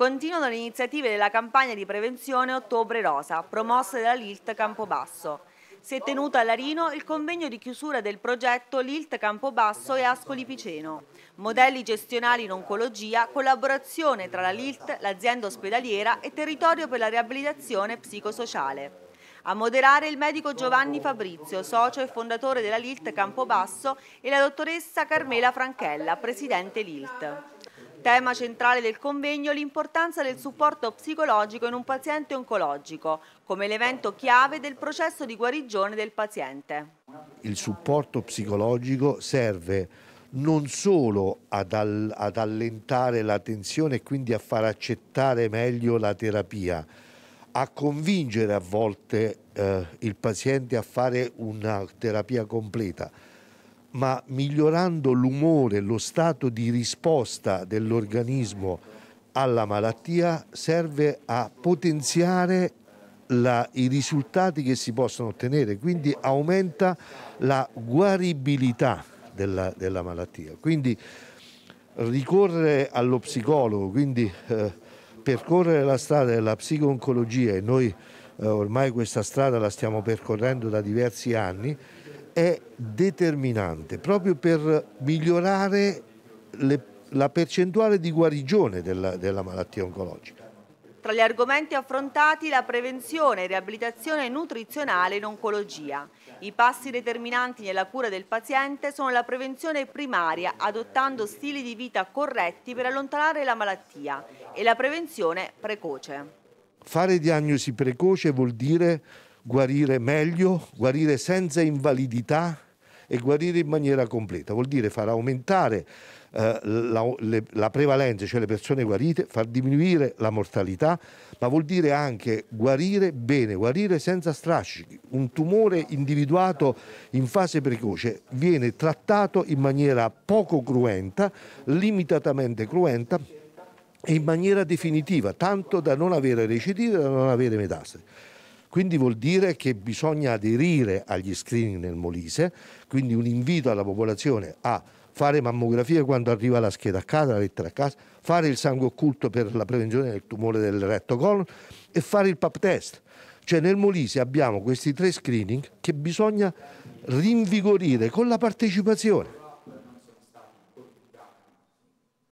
Continuano le iniziative della campagna di prevenzione Ottobre Rosa, promosse dalla LILT Campobasso. Si è tenuto a Larino il convegno di chiusura del progetto LILT Campobasso e Ascoli Piceno. Modelli gestionali in oncologia, collaborazione tra la LILT, l'azienda ospedaliera e territorio per la riabilitazione psicosociale. A moderare il medico Giovanni Fabrizio, socio e fondatore della LILT Campobasso, e la dottoressa Carmela Franchella, presidente LILT. Tema centrale del convegno l'importanza del supporto psicologico in un paziente oncologico, come elemento chiave del processo di guarigione del paziente. Il supporto psicologico serve non solo ad, all ad allentare la tensione e quindi a far accettare meglio la terapia, a convincere a volte eh, il paziente a fare una terapia completa, ma migliorando l'umore, lo stato di risposta dell'organismo alla malattia serve a potenziare la, i risultati che si possono ottenere, quindi aumenta la guaribilità della, della malattia. Quindi ricorrere allo psicologo, quindi eh, percorrere la strada della psico-oncologia e noi eh, ormai questa strada la stiamo percorrendo da diversi anni, è determinante proprio per migliorare le, la percentuale di guarigione della, della malattia oncologica. Tra gli argomenti affrontati la prevenzione, riabilitazione nutrizionale in oncologia. I passi determinanti nella cura del paziente sono la prevenzione primaria, adottando stili di vita corretti per allontanare la malattia, e la prevenzione precoce. Fare diagnosi precoce vuol dire guarire meglio, guarire senza invalidità e guarire in maniera completa. Vuol dire far aumentare eh, la, le, la, prevalenza, cioè le persone guarite, far diminuire la mortalità, ma vuol dire anche guarire bene, guarire senza strascichi. Un tumore individuato in fase precoce viene trattato in maniera poco cruenta, limitatamente cruenta e in maniera definitiva, tanto da non avere recidive, e da non avere metastasi. Quindi vuol dire che bisogna aderire agli screening nel Molise, quindi un invito alla popolazione a fare mammografia quando arriva la scheda a casa, la lettera a casa, fare il sangue occulto per la prevenzione del tumore del retto colon e fare il pap test. Cioè nel Molise abbiamo questi tre screening che bisogna rinvigorire con la partecipazione.